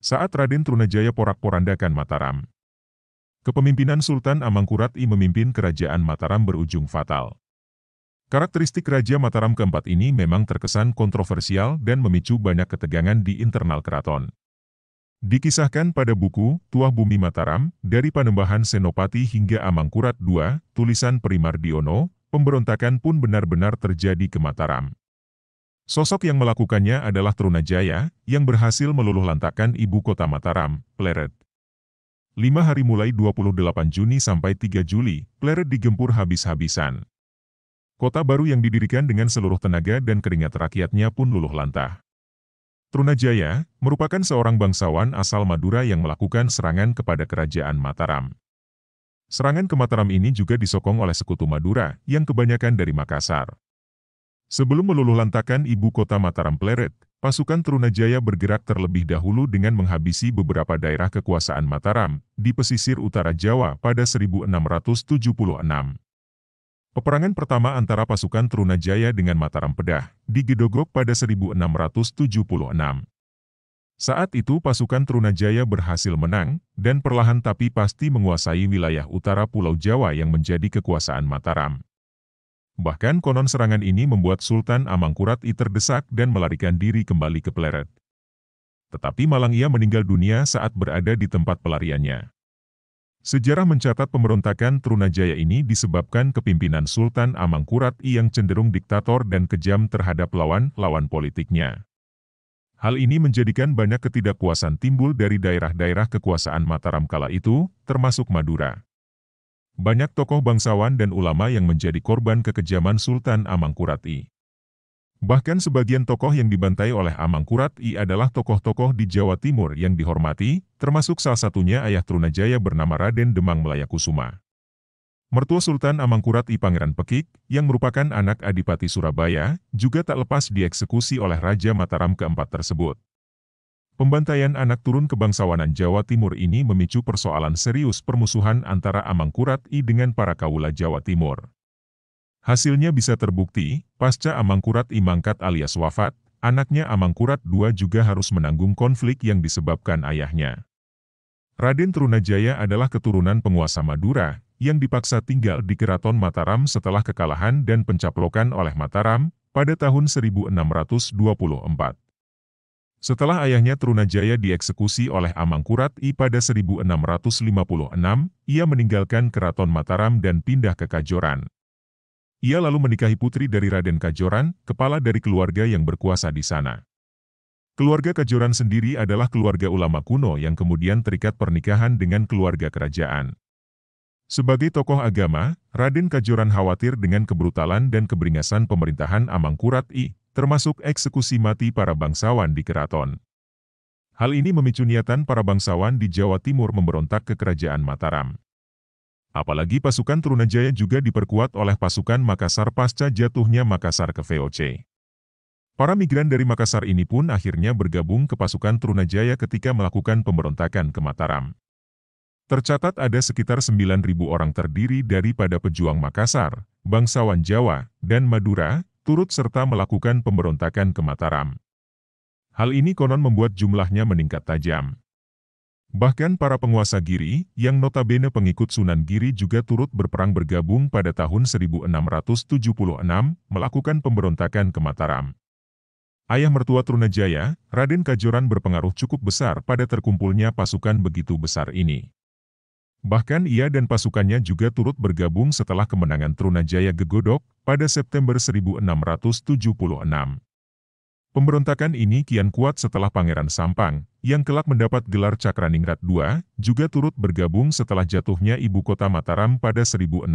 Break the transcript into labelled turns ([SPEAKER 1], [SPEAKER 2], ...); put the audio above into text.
[SPEAKER 1] Saat Raden Trunajaya porak-porandakan Mataram, kepemimpinan Sultan Amangkurat I memimpin kerajaan Mataram berujung fatal. Karakteristik Raja Mataram keempat ini memang terkesan kontroversial dan memicu banyak ketegangan di internal keraton. Dikisahkan pada buku Tuah Bumi Mataram, dari Panembahan Senopati hingga Amangkurat II, tulisan Primardiono, pemberontakan pun benar-benar terjadi ke Mataram. Sosok yang melakukannya adalah Trunajaya, yang berhasil meluluhlantakkan ibu kota Mataram, Pleret. Lima hari mulai 28 Juni sampai 3 Juli, Pleret digempur habis-habisan. Kota baru yang didirikan dengan seluruh tenaga dan keringat rakyatnya pun luluh lantah. Trunajaya merupakan seorang bangsawan asal Madura yang melakukan serangan kepada kerajaan Mataram. Serangan ke Mataram ini juga disokong oleh sekutu Madura, yang kebanyakan dari Makassar. Sebelum meluluh lantakan ibu kota Mataram Pleret, pasukan Trunajaya bergerak terlebih dahulu dengan menghabisi beberapa daerah kekuasaan Mataram di pesisir utara Jawa pada 1676. Peperangan pertama antara pasukan Trunajaya dengan Mataram Pedah di Gedogok pada 1676. Saat itu pasukan Trunajaya berhasil menang, dan perlahan tapi pasti menguasai wilayah utara Pulau Jawa yang menjadi kekuasaan Mataram. Bahkan konon serangan ini membuat Sultan Amangkurat I terdesak dan melarikan diri kembali ke Pleret. Tetapi malang ia meninggal dunia saat berada di tempat pelariannya. Sejarah mencatat pemberontakan Trunajaya ini disebabkan kepimpinan Sultan Amangkurat I yang cenderung diktator dan kejam terhadap lawan-lawan politiknya. Hal ini menjadikan banyak ketidakpuasan timbul dari daerah-daerah kekuasaan Mataram kala itu, termasuk Madura. Banyak tokoh bangsawan dan ulama yang menjadi korban kekejaman Sultan Amangkurat I. Bahkan sebagian tokoh yang dibantai oleh Amangkurat I adalah tokoh-tokoh di Jawa Timur yang dihormati, termasuk salah satunya ayah Trunajaya bernama Raden Demang Melayakusuma. Mertua Sultan Amangkurat I Pangeran Pekik, yang merupakan anak Adipati Surabaya, juga tak lepas dieksekusi oleh Raja Mataram keempat tersebut. Pembantaian anak turun kebangsawanan Jawa Timur ini memicu persoalan serius permusuhan antara Amangkurat I dengan para kaula Jawa Timur. Hasilnya bisa terbukti, pasca Amangkurat I mangkat alias wafat, anaknya Amangkurat II juga harus menanggung konflik yang disebabkan ayahnya. Raden Trunajaya adalah keturunan penguasa Madura, yang dipaksa tinggal di Keraton Mataram setelah kekalahan dan pencaplokan oleh Mataram pada tahun 1624. Setelah ayahnya Trunajaya dieksekusi oleh Amangkurat I pada 1656, ia meninggalkan keraton Mataram dan pindah ke Kajoran. Ia lalu menikahi putri dari Raden Kajoran, kepala dari keluarga yang berkuasa di sana. Keluarga Kajoran sendiri adalah keluarga ulama kuno yang kemudian terikat pernikahan dengan keluarga kerajaan. Sebagai tokoh agama, Raden Kajoran khawatir dengan kebrutalan dan keberingasan pemerintahan Amangkurat I, termasuk eksekusi mati para bangsawan di keraton. Hal ini memicu niatan para bangsawan di Jawa Timur memberontak ke kerajaan Mataram. Apalagi pasukan Trunajaya juga diperkuat oleh pasukan Makassar pasca jatuhnya Makassar ke VOC. Para migran dari Makassar ini pun akhirnya bergabung ke pasukan Trunajaya ketika melakukan pemberontakan ke Mataram. Tercatat ada sekitar 9.000 orang terdiri daripada pejuang Makassar, bangsawan Jawa, dan Madura turut serta melakukan pemberontakan ke Mataram. Hal ini konon membuat jumlahnya meningkat tajam. Bahkan para penguasa Giri, yang notabene pengikut Sunan Giri juga turut berperang bergabung pada tahun 1676, melakukan pemberontakan ke Mataram. Ayah mertua Trunajaya, Raden Kajoran berpengaruh cukup besar pada terkumpulnya pasukan begitu besar ini. Bahkan ia dan pasukannya juga turut bergabung setelah kemenangan Trunajaya Gegodok pada September 1676. Pemberontakan ini kian kuat setelah Pangeran Sampang, yang kelak mendapat gelar Cakraningrat II, juga turut bergabung setelah jatuhnya ibu kota Mataram pada 1677.